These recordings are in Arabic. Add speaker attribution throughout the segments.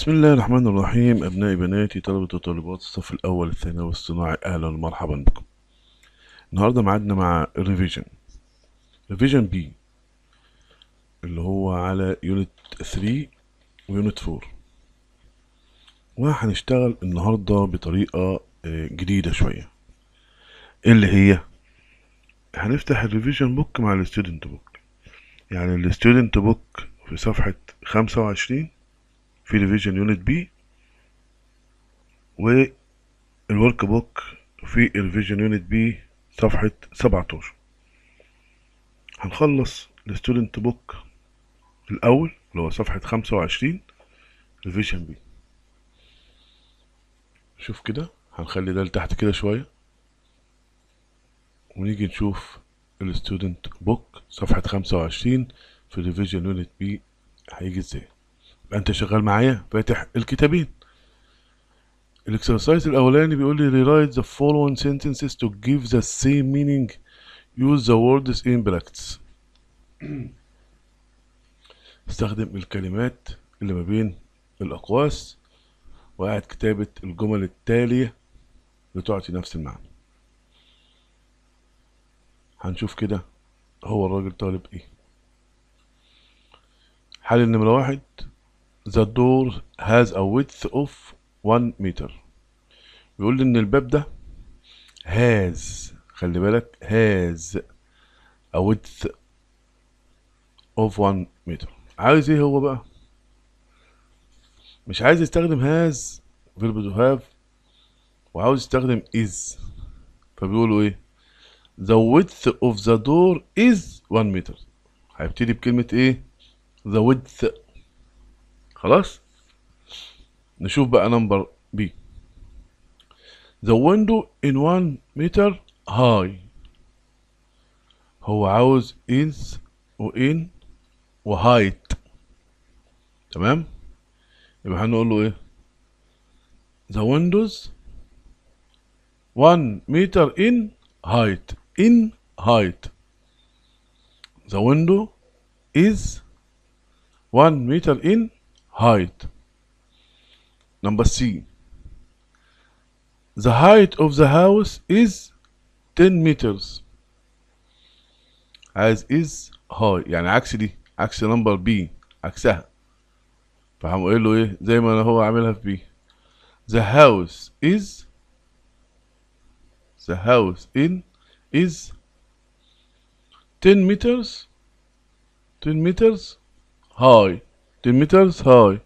Speaker 1: بسم الله الرحمن الرحيم أبنائي بناتي طلبة وطالبات الصف الأول الثانوي الصناعي أهلا ومرحبا بكم النهاردة معادنا مع ريفيجن ريفيجن بي اللي هو على يونت 3 ويونت 4 وهنشتغل النهاردة بطريقة آه، جديدة شوية اللي هي هنفتح الريفيجن بوك مع الستودنت بوك يعني الستودنت بوك في صفحة خمسة وعشرين في ريفيجن يونت بي والورك بوك في ريفيجن يونت بي صفحة 17 هنخلص الستودنت بوك الأول اللي هو صفحة 25 ريفيجن بي شوف كده هنخلي ده لتحت كده شوية ونيجي نشوف الستودنت بوك صفحة 25 في ريفيجن يونت بي هيجي ازاي انت شغال معايا فاتح الكتابين الاكسرسايز الاولاني بيقول لي rewrite the following sentences to give the same meaning use the words in brackets استخدم الكلمات اللي ما بين الاقواس وقعد كتابة الجمل التالية لتعطي نفس المعنى هنشوف كده هو الراجل طالب ايه حل النمرة واحد The door has a width of 1 meter بيقول لي ان الباب ده has خلي بالك has a width of 1 meter عايز ايه هو بقى مش عايز يستخدم has verb to have وعاوز يستخدم is فبيقولوا ايه the width of the door is 1 meter هيبتدي بكلمة ايه the width خلاص نشوف بقى نمبر بي The window in one meter high هو عاوز inch وin وheight تمام يبقى هنقول له ايه The windows 1 meter in height in height The window is 1 meter in height. Number C. The height of the house is 10 meters as is high. يعني عكس دي عكس number B. عكسها فهقوم قايل له ايه زي ما انا هو عاملها في بي the house is the house in is 10 meters 10 meters high 10 meters high.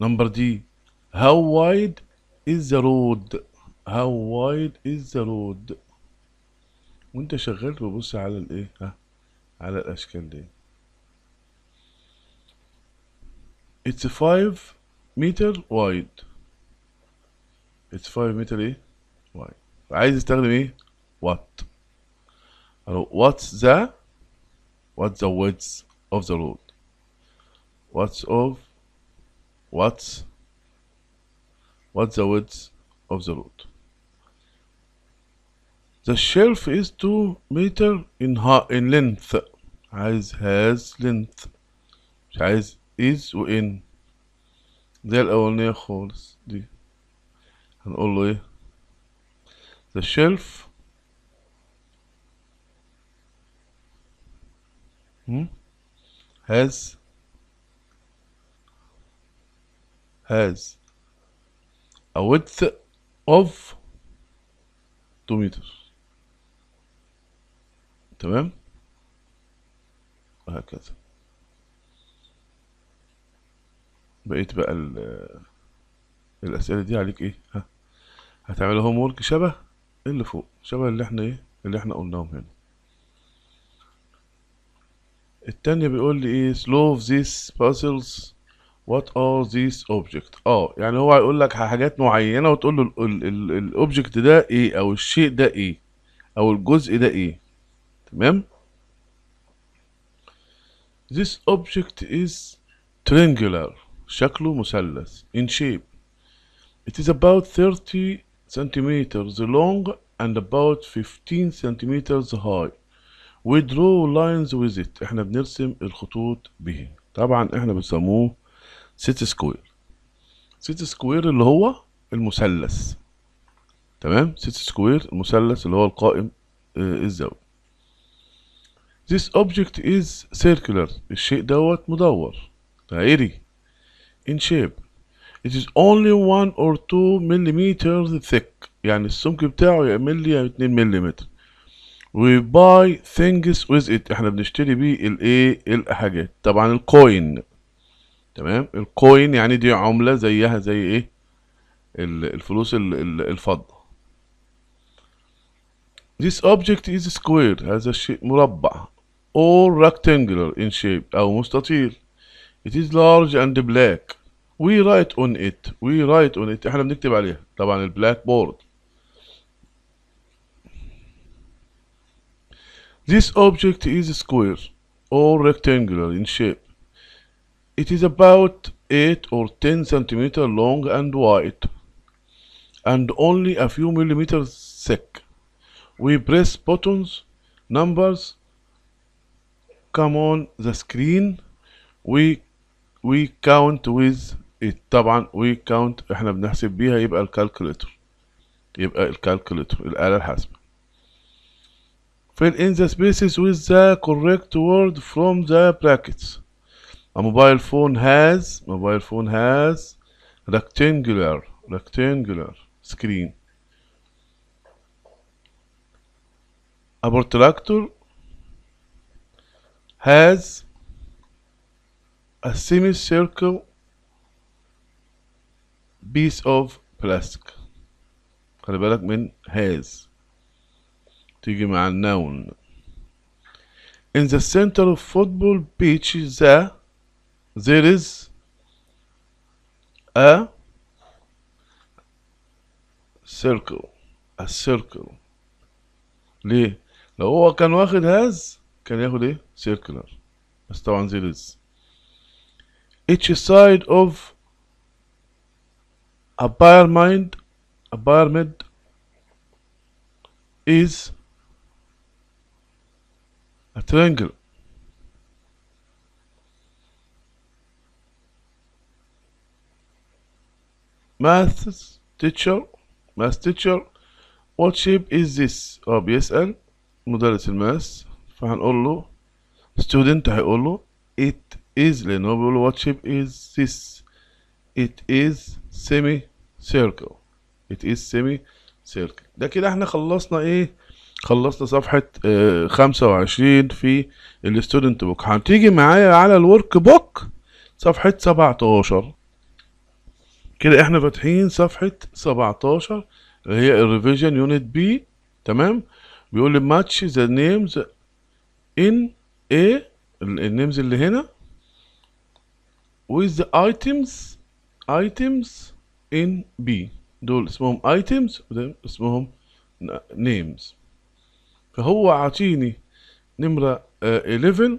Speaker 1: Number D. How wide is the road? How wide is the road? وانت شغال ببص على الايه ها على الاشكال دي It's 5 meter wide It's 5 meter ايه wide عايز استخدم ايه what what's the what's the width of the road What's of? What's? What's the width of the road? The shelf is 2 meter in, in length. has has length. has is in. There are only holes. هنقول له The shelf hmm? has has a width of 2 meters تمام وهكذا بقيت بقى الأسئلة دي عليك ايه ها هتعمل هوم وورك شبه اللي فوق شبه اللي احنا ايه اللي احنا قلناهم هنا التانية بيقول لي ايه solve these puzzles وات ار ذيس اوبجكت اه يعني هو هيقول لك حاجات معينه وتقول له الاوبجكت ده ايه او الشيء ده ايه او الجزء ده ايه تمام this object is triangular شكله مثلث in shape it is about 30 centimeters long and about 15 centimeters high we draw lines with it احنا بنرسم الخطوط به طبعا احنا بنسموه سيت سكوير سيت سكوير اللي هو المثلث تمام سيت سكوير المثلث اللي هو القائم آه، الزاوية This object is circular الشيء دوت مدور دائري in shape It is only 1 or 2 millimeters thick يعني السمك بتاعه يا ملي يا 2 مليمتر We buy things with it احنا بنشتري بيه الايه الحاجات طبعا الكوين تمام الكوين يعني دي عملة زيها زي ايه الفلوس الفضة This object is square هذا الشيء مربع or rectangular in shape أو مستطيل It is large and black We write on it We write on it احنا بنكتب عليها طبعا البلاك بورد This object is square or rectangular in shape It is about 8 or 10 centimeter long and wide and only a few millimeters thick. We press buttons, numbers come on the screen we we count with it طبعا we count احنا بنحسب بيها يبقى الكالكوليتر يبقى الكالكوليتر الآلة الحاسبة fill in the spaces with the correct word from the brackets a mobile phone has mobile phone has rectangular rectangular screen a protractor has a semicircle piece of plastic خلي بالك من has تيجي مع النون in the center of football pitch the there is a circle a circle ليه لو هو كان واخد هاز كان ياخد ايه circular بس طبعا there is each side of a pyramid a pyramid is a triangle math teacher math teacher what shape is this هو بيسأل مدرس الماس فهنقول له student هيقول له it is لأن هو بيقول له what shape is this it is semi circle it is semi circle ده كده احنا خلصنا ايه خلصنا صفحة اه خمسة وعشرين في الستودنت بوك هتيجي معايا على الورك بوك صفحة سبعتاشر كده احنا فاتحين صفحة 17 اللي هي الريفيجن يونت بي تمام بيقول لي ماتش ذا نيمز ان اي النيمز اللي هنا with the items items in B دول اسمهم items ودول اسمهم names فهو عاطيني نمرة 11 آه،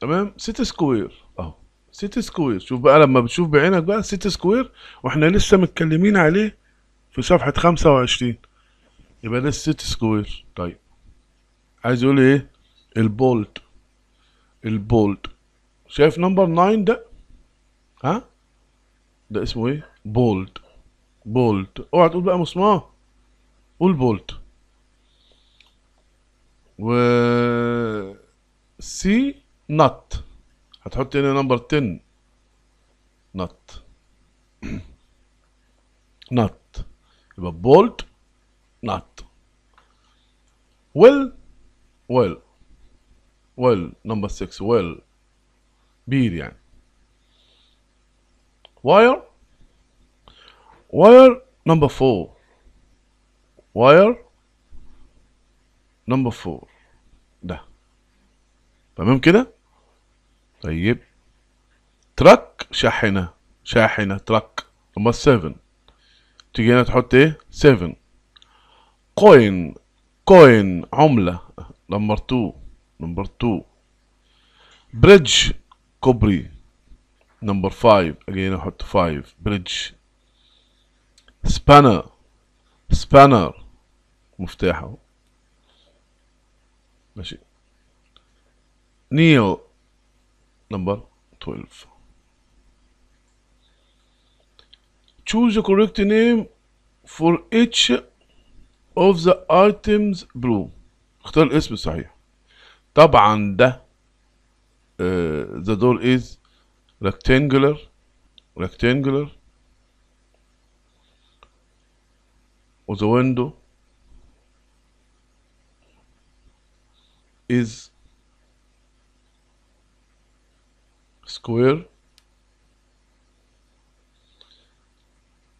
Speaker 1: تمام 6 سكوير اهو سيتي سكوير شوف بقى لما بتشوف بعينك بقى سيتي سكوير واحنا لسه متكلمين عليه في صفحة خمسة وعشرين يبقى ده سيتي سكوير طيب عايز يقول ايه البولد البولد شايف نمبر ناين ده ها ده اسمه ايه بولد بولد اوعى تقول بقى مسمار قول بولد و سي نوت هتحط هنا نمبر 10 نط نط يبقى بولت نط ويل ويل ويل نمبر 6 ويل بير يعني واير واير نمبر 4 واير نمبر 4 ده تمام كده طيب ترك شاحنة شاحنة ترك نمبر 7 تيجي هنا تحط ايه 7 كوين كوين عملة نمبر 2 نمبر 2 بريدج كوبري نمبر 5 اجي هنا احط 5 بريدج سبانر سبانر مفتاحه ماشي نيل number 12 choose a correct name for each of the items below اختار الاسم الصحيح طبعا ده the door is rectangular rectangular or the window is سكوير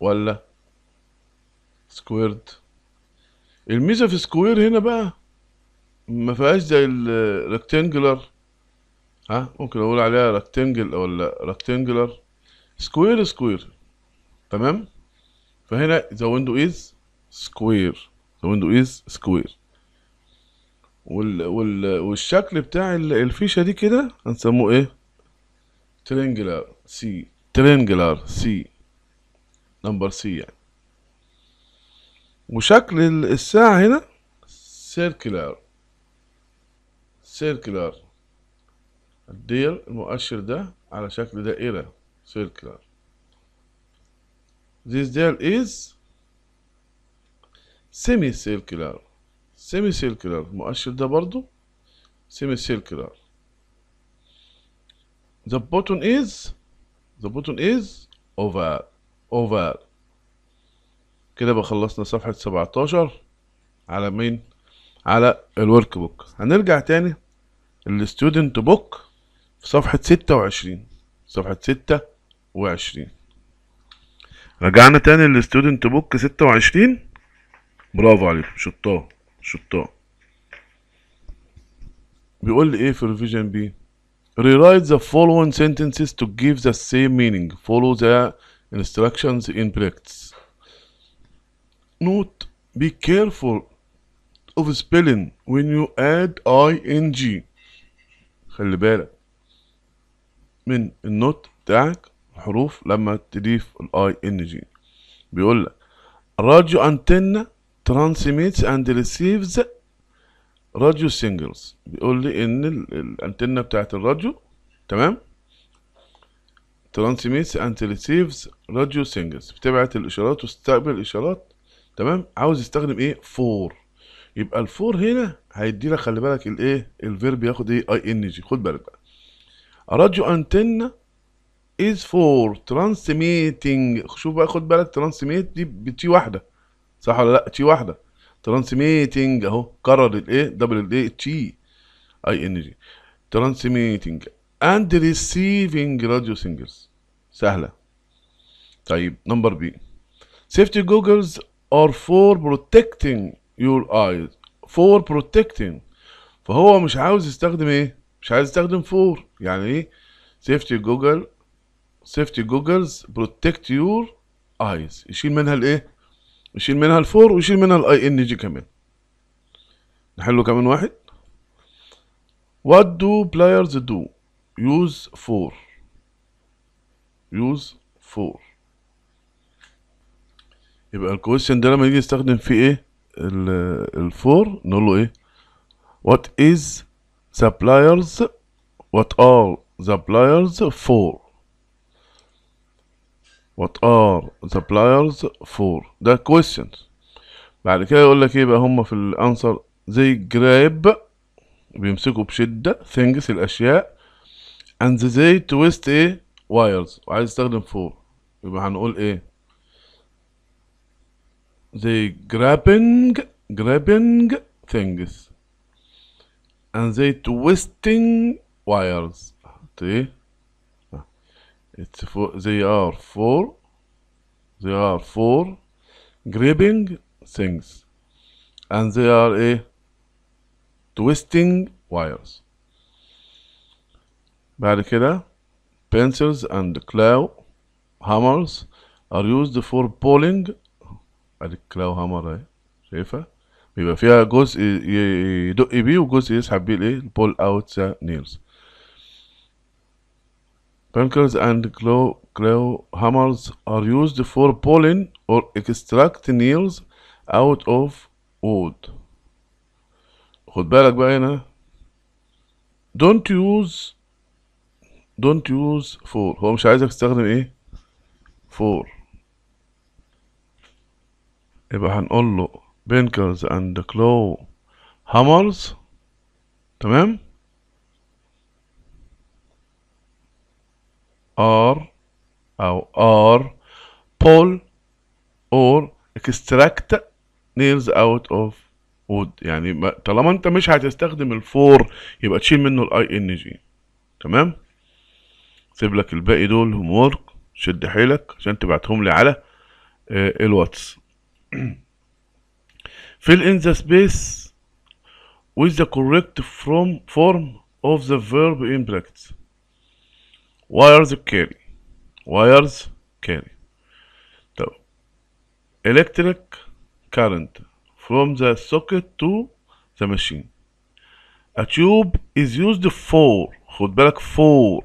Speaker 1: ولا سكويرد الميزة في سكوير هنا بقى ما فيهاش زي الريكتانجلر ها ممكن اقول عليها ريكتانجل ولا ريكتانجلر سكوير سكوير تمام فهنا ذا ويندو از سكوير ذا ويندو از سكوير وال... والشكل بتاع الفيشه دي كده هنسموه ايه ترينجلر سي ترينجلر سي نمبر سي يعني وشكل الساعة هنا سيركلر سيركلر الدير المؤشر ده على شكل دائرة circular this dial is semi-circular semi-circular المؤشر ده برضو semi-circular the button is the button is over over كده بقى خلصنا صفحة 17 على مين على الورك بوك هنرجع تاني الستودنت بوك في صفحة 26 صفحة 26 رجعنا تاني الستودنت بوك 26 برافو عليك شطار شطار بيقول لي ايه في ريفيجن بي Rewrite the following sentences to give the same meaning. Follow the instructions in practice. Note, be careful of spelling when you add ing. خلي بالك من النوت بتاعك الحروف لما تضيف الاي ان جي بيقول لك راديو انتنا transmits and receives راديو سينجلز بيقول لي ان الانتنه بتاعت الراديو تمام ترانسميتس اند ريسيفز راديو سينجلز بتبعت الاشارات وتستقبل الاشارات تمام عاوز يستخدم ايه فور يبقى الفور هنا هيدي لك خلي بالك الايه الفيرب ياخد ايه اي ان جي خد بالك بقى راديو انتنا از فور ترانسميتنج شوف بقى خد بالك ترانسميت دي بتي واحده صح ولا لا تي واحده ترانسميتنج اهو كرر الايه دبل الايه تي اي ان جي ترانسميتنج اند ريسيفنج راديو سينجلز سهله طيب نمبر بي سيفتي جوجلز ار فور بروتكتنج يور ايز فور بروتكتنج فهو مش عاوز يستخدم ايه مش عايز يستخدم فور يعني ايه سيفتي جوجل سيفتي جوجلز بروتكت يور ايز يشيل منها الايه يشيل منها الفور ويشيل منها الاي ان جي كمان نحله كمان واحد what do players do use for use for يبقى الكويشن ده لما نيجي نستخدم فيه ايه الفور نقول له ايه what is the players what are the players for What are the pliers for ده questions بعد كده يقول لك ايه بقى هما في الانسر they grab بيمسكوا بشدة things الاشياء and they twist ايه wires وعايز استخدم for يبقى هنقول ايه they grabbing grabbing things and they twisting wires ايه It's for, they are for they are for grabbing things and they are a twisting wires بعد كده pencils and claw hammers are used for pulling ادي claw hammer اهي شايفها بيبقى فيها جزء يدق بيه وجزء يسحب بيه الايه out the nails pinkers and claw, hammers are used for pulling or extract nails out of wood خد بالك بقى هنا don't use don't use for هو مش عايزك تستخدم ايه for يبقى هنقول له pinkers and claw hammers تمام ار او ار pull or extract نيلز out of wood يعني طالما انت مش هتستخدم الفور يبقى تشيل منه الاي ان جي تمام سيب لك الباقي دول هوم وورك شد حيلك عشان تبعتهم لي على آه، الواتس fill in the space with the correct form of the verb in practice وايرز كاري وايرز كاري طب electric current from the socket to the machine a tube is used for خد بالك for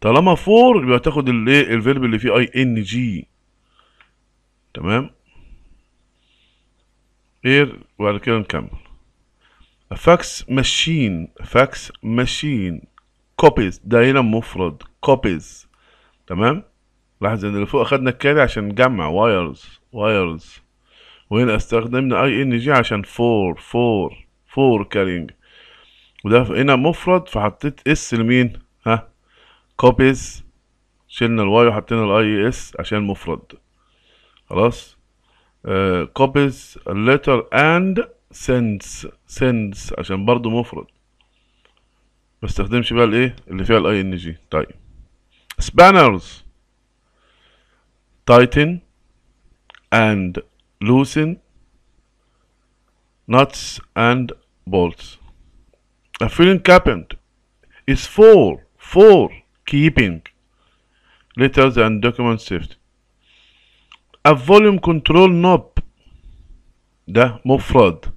Speaker 1: طالما for يبقى تاخد الايه الفيرب اللي فيه ing تمام اير وبعد كده نكمل a fax machine fax machine كوبيز ده هنا مفرد كوبيز تمام لاحظ ان اللي فوق اخدنا الكاري عشان نجمع وايرز وايرز وهنا استخدمنا اي ان جي عشان فور فور فور كارينج وده هنا مفرد فحطيت اس لمين ها كوبيز شلنا الواي وحطينا الاي اس عشان مفرد خلاص كوبيز الليتر اند سنس سنس عشان برضو مفرد ما استخدمش بقى الايه اللي فيها الاي ان جي طيب spanners tighten and loosen nuts and bolts a filling cabinet is for for keeping letters and documents safe a volume control knob ده مفرد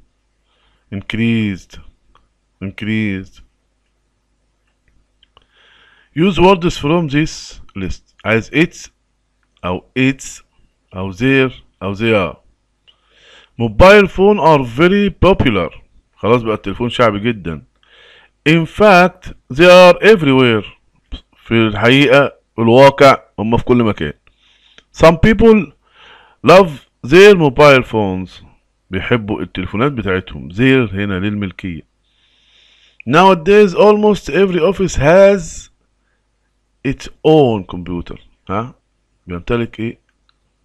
Speaker 1: increased increased Use words from this list as its, أو it's أو there أو they are. Mobile phone are very popular. خلاص بقى التلفون شعبي جدا. In fact they are everywhere. في الحقيقة الواقع هم في كل مكان. Some people love their mobile phones. بيحبوا التلفونات بتاعتهم. Their هنا للملكية. Nowadays almost every office has its own computer ها بيمتلك ايه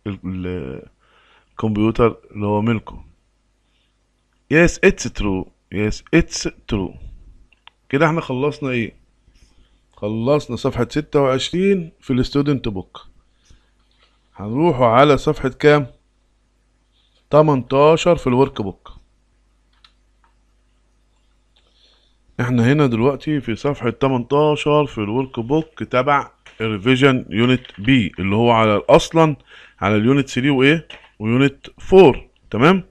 Speaker 1: الكمبيوتر اللي هو ملكه yes it's true yes it's true كده احنا خلصنا ايه خلصنا صفحة ستة وعشرين في الستودنت بوك هنروحوا على صفحة كام تمنتاشر في الورك بوك احنا هنا دلوقتي في صفحة 18 في الورك بوك تبع الريفيجن يونت بي اللي هو على اصلا على اليونت 3 وايه ويونت 4 تمام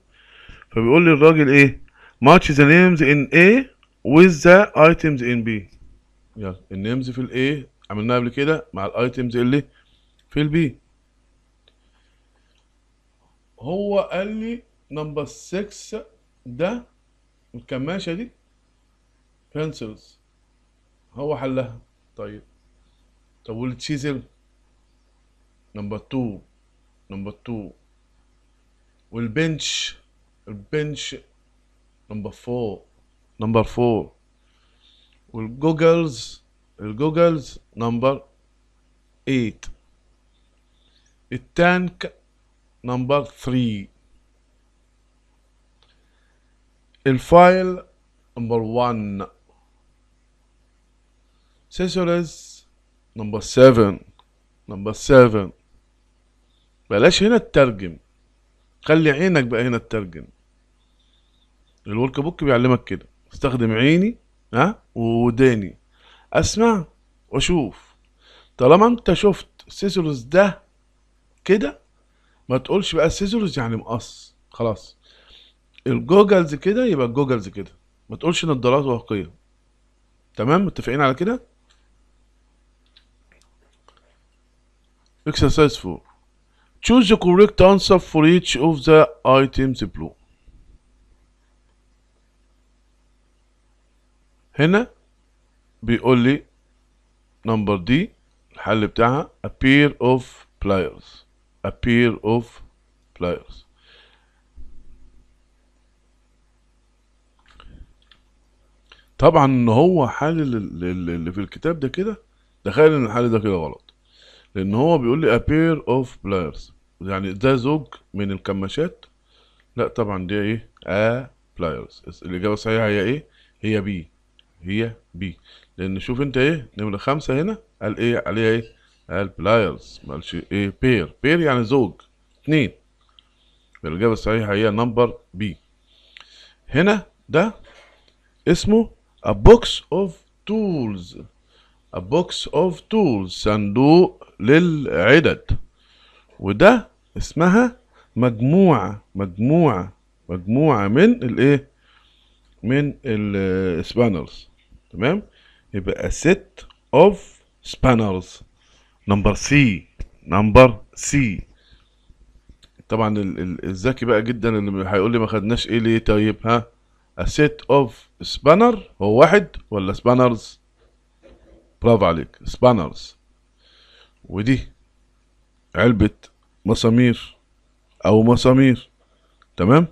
Speaker 1: فبيقول لي الراجل ايه ماتش ذا نيمز ان ايه وذ ذا ايتمز ان بي يلا النيمز في الايه عملناها قبل كده مع الايتمز اللي في البي هو قال لي نمبر 6 ده الكماشة دي pencils هو حلها طيب طب والتشيزل نمبر 2 نمبر 2 والبنش البنش نمبر 4 نمبر 4 والجوجلز الجوجلز نمبر 8 التانك نمبر 3 الفايل نمبر 1 سيسولس نمبر 7 نمبر 7 بلاش هنا تترجم خلي عينك بقى هنا تترجم الورك بوك بيعلمك كده استخدم عيني ها ووداني اسمع واشوف طالما انت شفت سيسولوس ده كده ما تقولش بقى سيسولوس يعني مقص خلاص الجوجلز كده يبقى الجوجلز كده ما تقولش نضارات واقيه تمام متفقين على كده Exercise 4. Choose the correct answer for each of the items below. هنا بيقول لي نمبر دي الحل بتاعها a pair of pliers a pair of pliers طبعا ان هو حل اللي في الكتاب ده كده تخيل ان الحل ده كده غلط لان هو بيقول لي a pair of pliers يعني ده زوج من الكماشات لا طبعا دي ايه a pliers الاجابه الصحيحه هي ايه هي بي هي بي لان شوف انت ايه نمره خمسة هنا قال ايه عليها ايه قال بلايرز ما قالش ايه بير بير يعني زوج اتنين الاجابه الصحيحه هي نمبر بي هنا ده اسمه a box of tools a box of tools صندوق للعدد وده اسمها مجموعة مجموعة مجموعة من الايه من السبانرز تمام يبقى set of spanners نمبر سي نمبر سي طبعا الذكي بقى جدا اللي هيقول لي ما خدناش ايه ليه طيب ها set of spanner هو واحد ولا spanners برافو عليك spanners ودي علبة مسامير أو مسامير تمام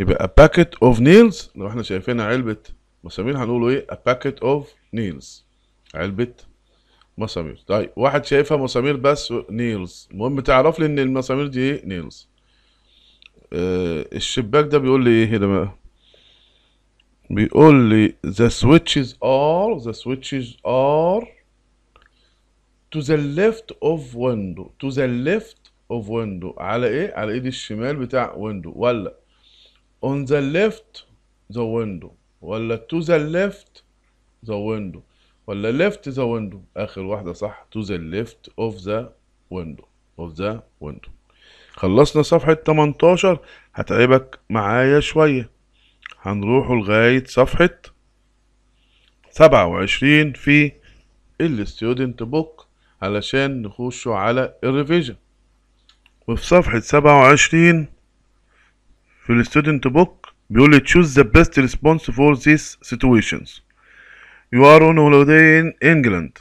Speaker 1: يبقى a packet of nails لو احنا شايفينها علبة مسامير هنقوله ايه a packet of nails علبة مسامير طيب واحد شايفها مسامير بس نيلز المهم تعرف لي ان المسامير دي ايه نيلز آه الشباك ده بيقول لي ايه هنا بقى بيقول لي the switches are the switches are to the left of window to the left of window على ايه على ايد الشمال بتاع window ولا on the left the window ولا to the left the window ولا left the window اخر واحده صح to the left of the window of the window خلصنا صفحه 18 هتعبك معايا شويه هنروح لغايه صفحه 27 في الستودنت بوك علشان نخشوا على الريفيجن وفي صفحة سبعة وعشرين في الستودنت بوك بيقول لي choose the best response for these situations you are on holiday in England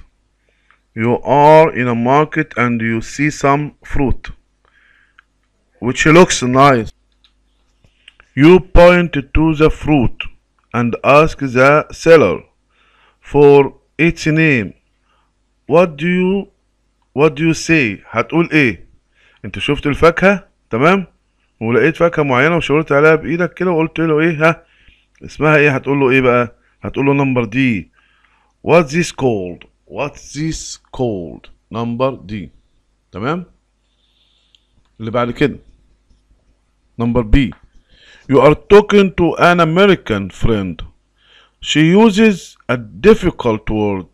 Speaker 1: you are in a market and you see some fruit which looks nice you point to the fruit and ask the seller for its name what do you what do you say هتقول ايه انت شفت الفاكهة تمام ولقيت فاكهة معينة وشاورت عليها بايدك كده وقلت له ايه ها اسمها ايه هتقول له ايه بقى هتقول له نمبر دي what's this called what's this called نمبر دي تمام اللي بعد كده نمبر بي You are talking to an American friend. She uses a difficult word.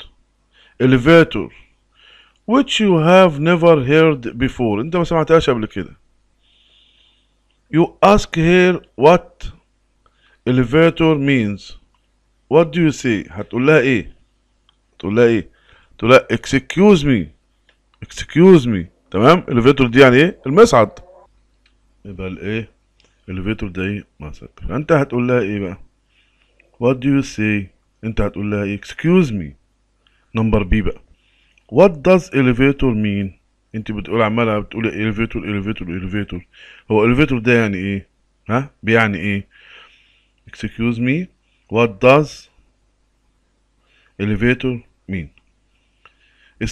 Speaker 1: elevator which you have never heard before انت ما سمعتهاش قبل كده you ask her what elevator means what do you say هتقول لها ايه تقول لها ايه تقول لها excuse me excuse me تمام elevator دي يعني ايه المصعد يبقى الايه elevator ده ايه مصعد فانت هتقول لها ايه بقى what do you say انت هتقول لها ايه excuse me نمبر بي بقى does elevator mean انت بتقول عمالة بتقول elevator elevator elevator هو oh, elevator ده يعني ايه ها بيعني ايه excuse me what does elevator mean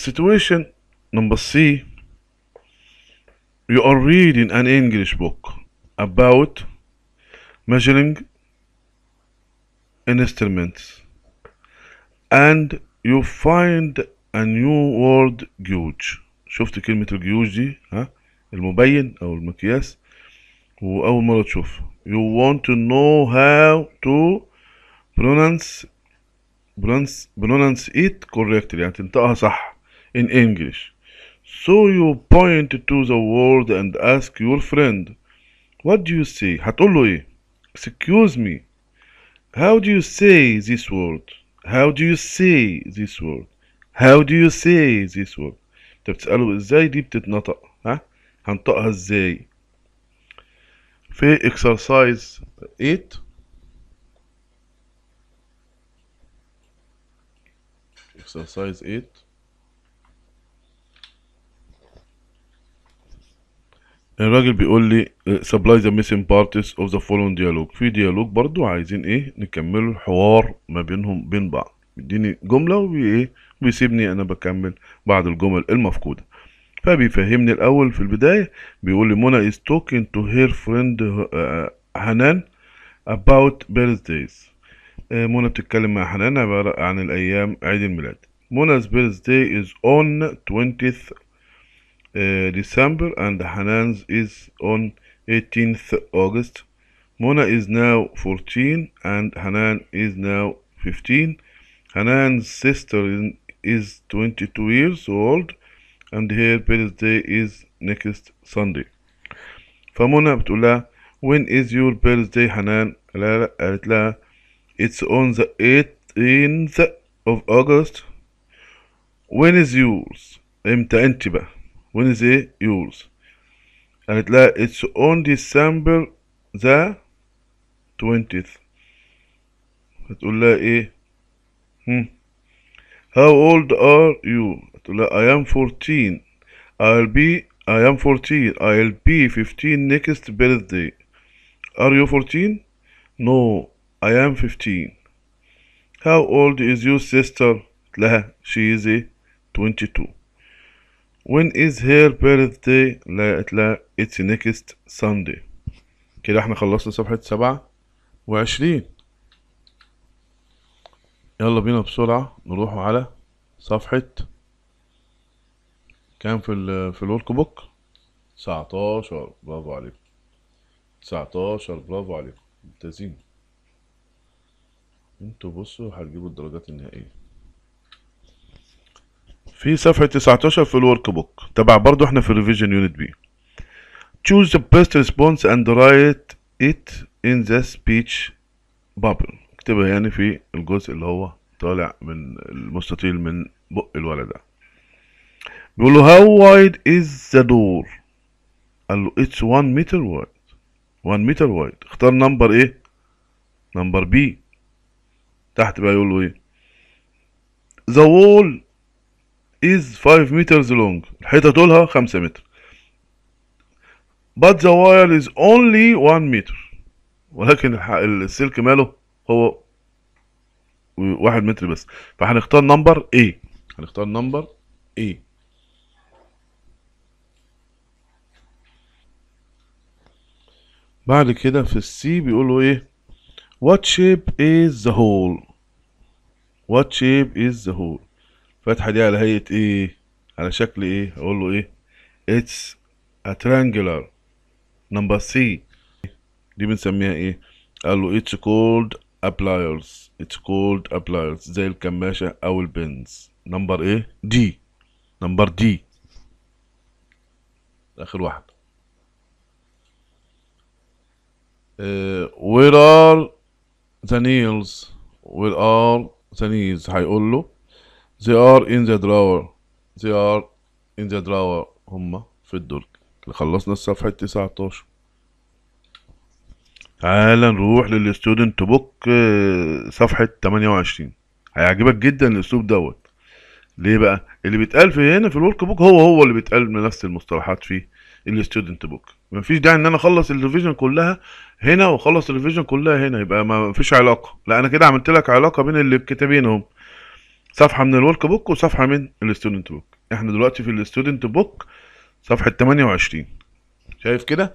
Speaker 1: Situation number C you are reading an English book about measuring instruments and you find a new word, جيوج شفت كلمة الجيوج دي ها المبين أو المقياس وأول مرة تشوف. you want to know how to pronounce pronounce pronounce it correctly يعني تنطقها صح in English so you point to the word and ask your friend what do you say هتقول له ايه excuse me how do you say this word How do you say this word? How do you say this word? انت بتسأله ازاي دي بتتنطق ها هنطقها ازاي في اكسرسايز 8 اكسرسايز 8 الراجل بيقول لي uh, supply the missing parts of the following dialogue في ديالوج برضو عايزين ايه نكمل الحوار ما بينهم بين بعض بيديني جملة وبي إيه, بيسيبني انا بكمل بعض الجمل المفقودة فبيفهمني الاول في البداية بيقول لي منى is talking to her friend حنان uh, about birthdays منى uh, بتتكلم مع حنان عن الايام عيد الميلاد منى's birthday is on 20th Uh, December and Hanan's is on 18th August. Mona is now 14 and Hanan is now 15. Hanan's sister is 22 years old and her birthday is next Sunday. فمنى Abdullah, when is your birthday Hanan? it's on the 18th of August when is yours امتى انت Wednesday يولز هتلاقي it's on December the 20th eh, hmm. how old are you I am 14 I'll be I am 14 I'll be 15 next birthday are you 14 no I am 15 how old is your sister she is eh, 22 when is her birthday لا لها it's next Sunday كده احنا خلصنا صفحة سبعة وعشرين يلا بينا بسرعة نروحوا على صفحة كان في ال في الورك بوك تسعتاشر برافو عليكم تسعتاشر برافو عليكم ممتازين انتوا بصوا هتجيبوا الدرجات النهائية في صفحة 19 في الورك بوك تبع برضو احنا في الريفيجن يونت بي choose the best response and write it in the speech bubble اكتبها يعني في الجزء اللي هو طالع من المستطيل من بق الولد ده بيقول له how wide is the door قال له it's one meter wide one meter wide اختار نمبر ايه نمبر بي تحت بقى يقول له ايه the wall is 5 meters long الحيطة طولها 5 متر but the wire is only 1 meter ولكن السلك ماله هو 1 متر بس فهنختار نمبر A هنختار نمبر A بعد كده في السي بيقولوا ايه what shape is the hole what shape is the hole الفتحه دي على هيئه ايه على شكل ايه اقول له ايه اتس a triangular number C دي بنسميها ايه قال له it's called ابلايرز اتس it's called زي الكماشة او البنز نمبر ايه دي نمبر دي اخر واحد uh, where are the nails where are the nails هيقول له they are in the drawer they are in the drawer هما في الدرج خلصنا الصفحة 19 تعالى نروح للستودنت بوك آه، صفحة 28 هيعجبك جدا الاسلوب دوت ليه بقى اللي بيتقال في هنا في الورك بوك هو هو اللي بيتقال بنفس المصطلحات في الستودنت بوك مفيش داعي ان انا اخلص الريفيجن كلها هنا واخلص الريفيجن كلها هنا يبقى مفيش علاقه لا انا كده عملت لك علاقه بين الكتابين هم صفحة من الورك بوك وصفحة من الاستودنت بوك احنا دلوقتي في الاستودنت بوك صفحة 28 شايف كده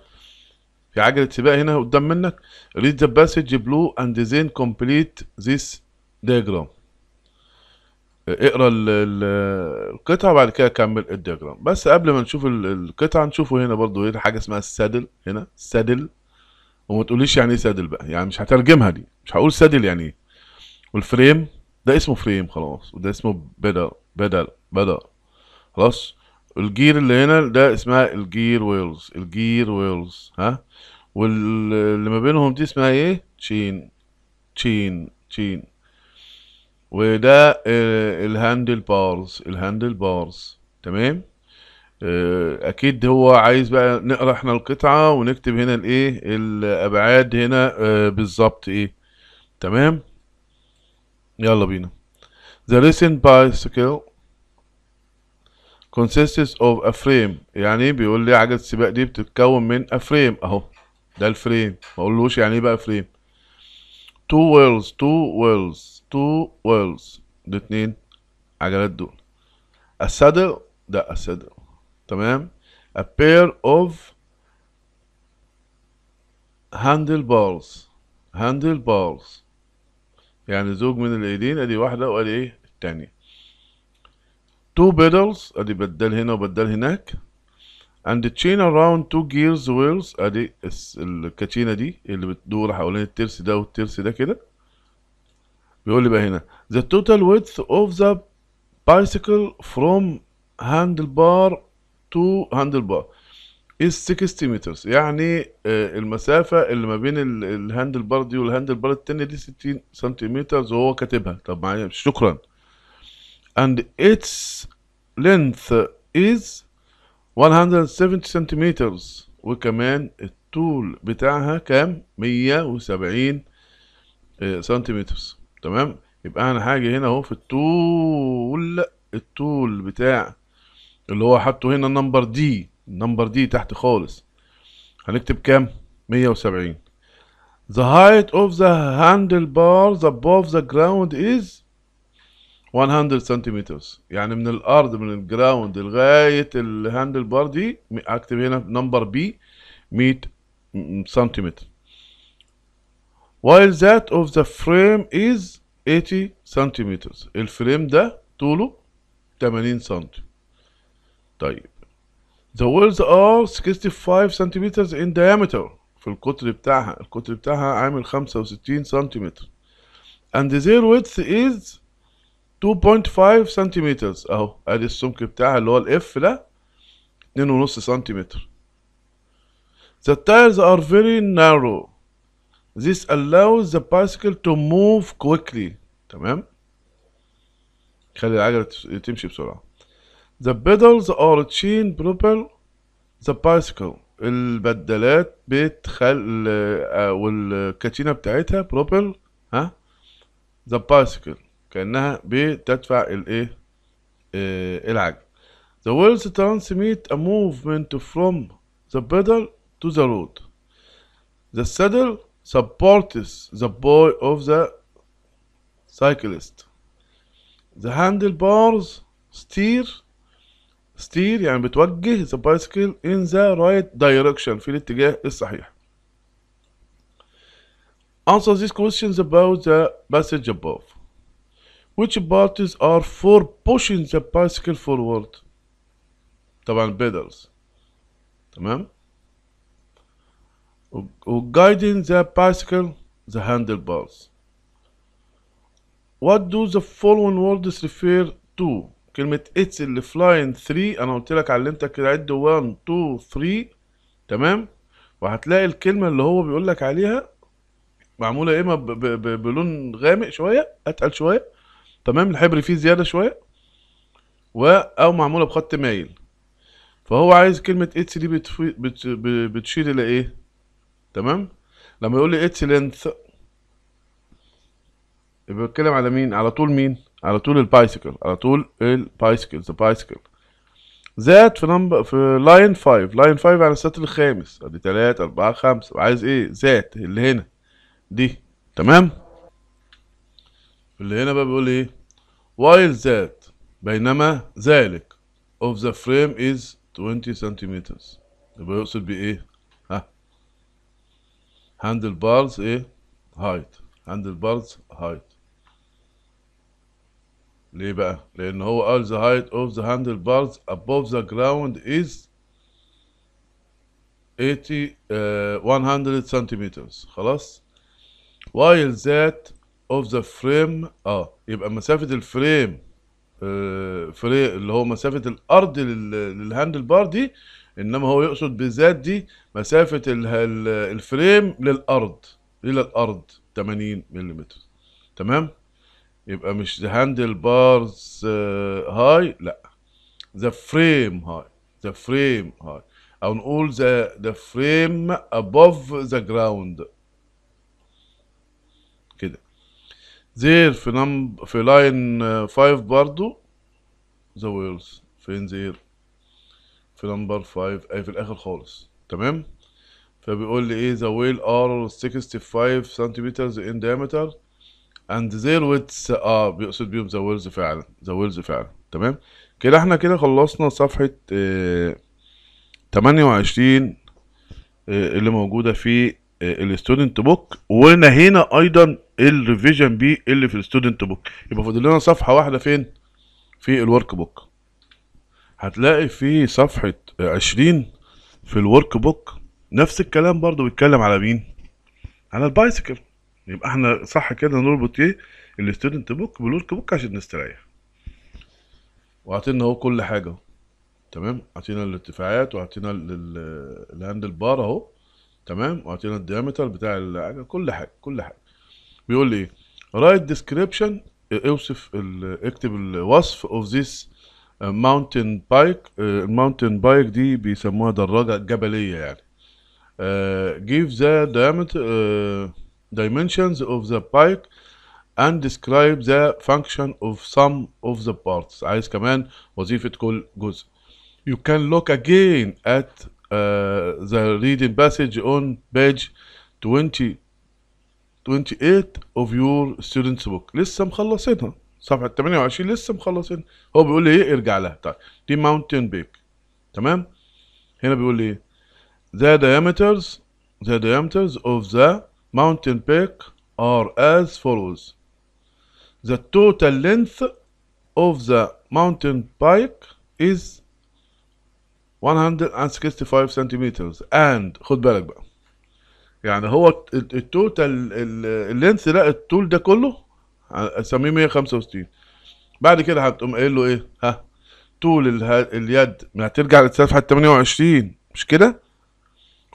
Speaker 1: في عجلة سباق هنا قدام منك ريد ذا باسج بلو اند زين كومبليت ذيس ديجرام اقرا القطعة وبعد كده كمل الدياجرام بس قبل ما نشوف القطعة نشوفه هنا برضو هنا حاجة اسمها السادل هنا سادل وما تقوليش يعني ايه سادل بقى يعني مش هترجمها دي مش هقول سادل يعني ايه والفريم ده اسمه فريم خلاص وده اسمه بدل بدل بدل خلاص الجير اللي هنا ده اسمها الجير ويلز الجير ويلز ها واللي ما بينهم دي اسمها ايه تشين تشين تشين وده آه، الهاندل بارز الهاندل بارز تمام آه، اكيد هو عايز بقى نقرا احنا القطعه ونكتب هنا الايه الابعاد هنا آه، بالظبط ايه تمام يلا بينا The recent bicycle consists of a frame يعني بيقول لي عجلة السباق دي بتتكون من a frame اهو ده الفريم ما اقولوش يعني ايه بقى فريم two wheels two wheels two wheels دي اتنين عجلات دول a saddle ده a saddle تمام a pair of handlebars handlebars يعني زوج من الايدين ادي واحدة وادي ايه التانية تو بيدلز ادي بدل هنا وبدل هناك and chain around two gears wheels ادي الكاتشينة دي اللي بتدور حوالين الترس ده والترس ده كده بيقول لي بقى هنا the total width of the bicycle from handlebar to handlebar is 60 meters يعني آه، المسافة اللي ما بين ال- الهاندل بار دي والهاندل بار التانية دي 60 سنتيمتر وهو كاتبها طب معلش شكرا and its length is 170 سنتيمتر وكمان الطول بتاعها كام 170 سنتيمتر آه، تمام يبقى انا حاجة هنا اهو في الطول الطول بتاع اللي هو حاطه هنا النمبر دي النمبر دي تحت خالص هنكتب كام 170 The height of the handlebars above the ground is 100 centimeters يعني من الارض من الجراوند لغايه الهاندل بار دي اكتب هنا نمبر بي 100 سنتيمتر while that of the frame is 80 سنتيمتر الفريم ده طوله 80 سنتيمتر طيب The walls are 65 centimeters in diameter في القطر بتاعها القطر بتاعها عامل 65 سنتيمتر and their width is 2.5 centimeters اهو ادي السمك بتاعها اللي هو الاف ده 2.5 سنتيمتر The tires are very narrow This allows the bicycle to move quickly تمام خلي العجلة تمشي بسرعة The pedals are chain propel the bicycle البدلات بتخل والكاتينة بتاعتها بروبل ها ذا بايسكل كأنها بتدفع الايه العجل The wheels transmit a movement from the pedal to the road The saddle supports the boy of the cyclist The handlebars steer steer يعني بتوجه the bicycle in the right direction في الاتجاه الصحيح Answer these questions about the passage above. Which parties are for pushing the bicycle forward? طبعا pedals تمام و guiding the bicycle the handlebars. What do the following words refer to? كلمة اتس اللي فلاين 3 انا قلت لك علمتك كده عد 1 2 3 تمام وهتلاقي الكلمة اللي هو بيقول لك عليها معمولة ايه بلون غامق شوية اتقل شوية تمام الحبر فيه زيادة شوية و او معمولة بخط مايل فهو عايز كلمة اتس دي بتشير الى ايه تمام لما يقول لي اتس لينث يبقى بيتكلم على مين على طول مين على طول البايسكل على طول البايسكل ذا بايسكل زاد في نمبر في لاين 5 لاين 5 على السطر الخامس ادي 3 4 5 وعايز ايه زاد اللي هنا دي تمام اللي هنا بقى بيقول ايه while that بينما ذلك of the frame is 20 centimeters يبقى يقصد بايه ها بارز ايه height بارز height ليه بقى؟ لأن هو قال the height of the handlebars above the ground is 80 uh, 100 centimeters خلاص؟ while that of the frame اه يبقى مسافة الفريم آه uh, اللي هو مسافة الأرض للهاندل بار دي إنما هو يقصد بذات دي مسافة الفريم للأرض إلى الأرض 80 ملم تمام؟ يبقى مش ذا هاندل بارز هاي لا ذا فريم هاي ذا فريم هاي او نقول ذا ذا فريم ابوف ذا جراوند كده زير في نم في لاين آه، 5 برضو ذا ويلز فين زير في نمبر 5 اي في الاخر خالص تمام فبيقول لي ايه ذا ويل ار 65 سنتيمترز ان diameter and there with اه بيقصد بيهم ذا ويلز فعلا ذا ويلز فعلا تمام كده احنا كده خلصنا صفحة اه 28 آه، اللي موجودة في آه، الستودنت بوك ونهينا ايضا الريفيجن بي اللي في الستودنت بوك يبقى فاضل لنا صفحة واحدة فين في الورك بوك هتلاقي في صفحة 20 آه، في الورك بوك نفس الكلام برضو بيتكلم على مين على البايسكل يبقى احنا صح كده نربط ايه الستودنت بوك بالورك بوك عشان نستريح واعطينا اهو كل حاجه اهو تمام اعطينا الارتفاعات واعطينا الهاندل بار اهو تمام واعطينا الديامتر بتاع كل حاجه كل حاجه بيقول لي ايه رايت ديسكريبشن اوصف اكتب الوصف اوف ذيس ماونتن بايك الماونتن بايك دي بيسموها دراجه جبليه يعني جيف ذا ديامتر dimensions of the pipe and describe the function of some of the parts عايز كمان وظيفة كل جزء you can look again at uh, the reading passage on page 20 28 of your students book لسه مخلصينها صفحة 28 لسه مخلصين هو بيقول لي ايه ارجع لها طيب دي mountain peak تمام هنا بيقول لي the diameters the diameters of the mountain peak are as follows. The total length of the mountain peak is 165 centimeters and خد بالك بقى يعني هو التوتال اللينث ده الطول ده كله اسميه 165 بعد كده هتقوم قايل له ايه ها طول اليد هترجع للسالب حتى 28 مش كده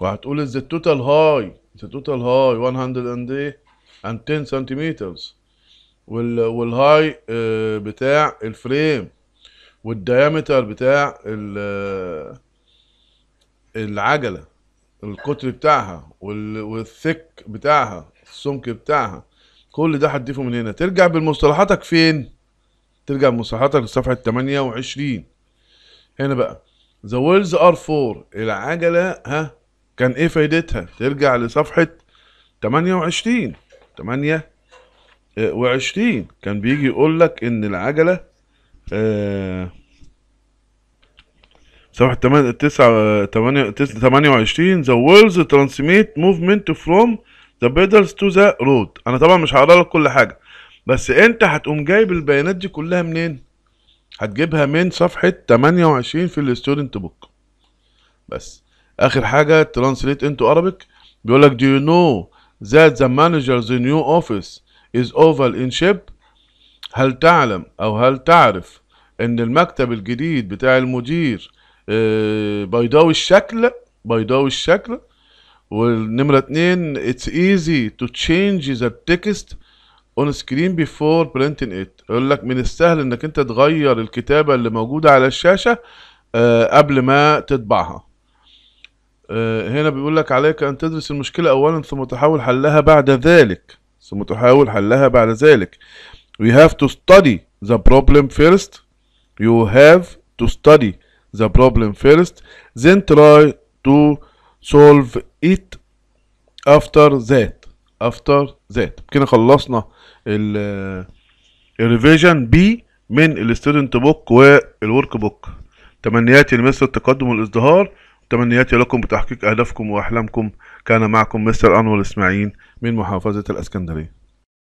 Speaker 1: وهتقول ذا توتال هاي It's a total high 110 سنتيمترز وال والهاي آه, بتاع الفريم والديامتر بتاع آه, العجلة القطر بتاعها والثك بتاعها السمك بتاعها كل ده هتضيفه من هنا ترجع بمصطلحاتك فين ترجع بمصطلحاتك لصفحة 28 هنا بقى the wheels are for العجلة ها كان ايه فايدتها ترجع لصفحة 28 28 كان بيجي يقول لك ان العجلة آه صفحة 9 28 ذا wheels ترانسميت موفمنت فروم ذا pedals تو ذا رود انا طبعا مش هقرا لك كل حاجة بس انت هتقوم جايب البيانات دي كلها منين هتجيبها من صفحة 28 في الستودنت بوك بس اخر حاجه ترانسليت انتو Arabic بيقول لك do you know that the manager's new office is oval in shape هل تعلم او هل تعرف ان المكتب الجديد بتاع المدير آه، بيضاوي الشكل بيضاوي الشكل والنمرة اتنين it's easy to change the text on screen before printing it يقول لك من السهل انك انت تغير الكتابة اللي موجودة على الشاشة آه، قبل ما تطبعها هنا بيقول لك عليك أن تدرس المشكلة أولا ثم تحاول حلها بعد ذلك ثم تحاول حلها بعد ذلك We have to study the problem first You have to study the problem first Then try to solve it after that after that كده خلصنا revision B من student book والورك workbook تمنياتي لمصر التقدم والازدهار تمنياتي لكم بتحقيق أهدافكم وأحلامكم كان معكم مستر أنور إسماعيل من محافظة الأسكندرية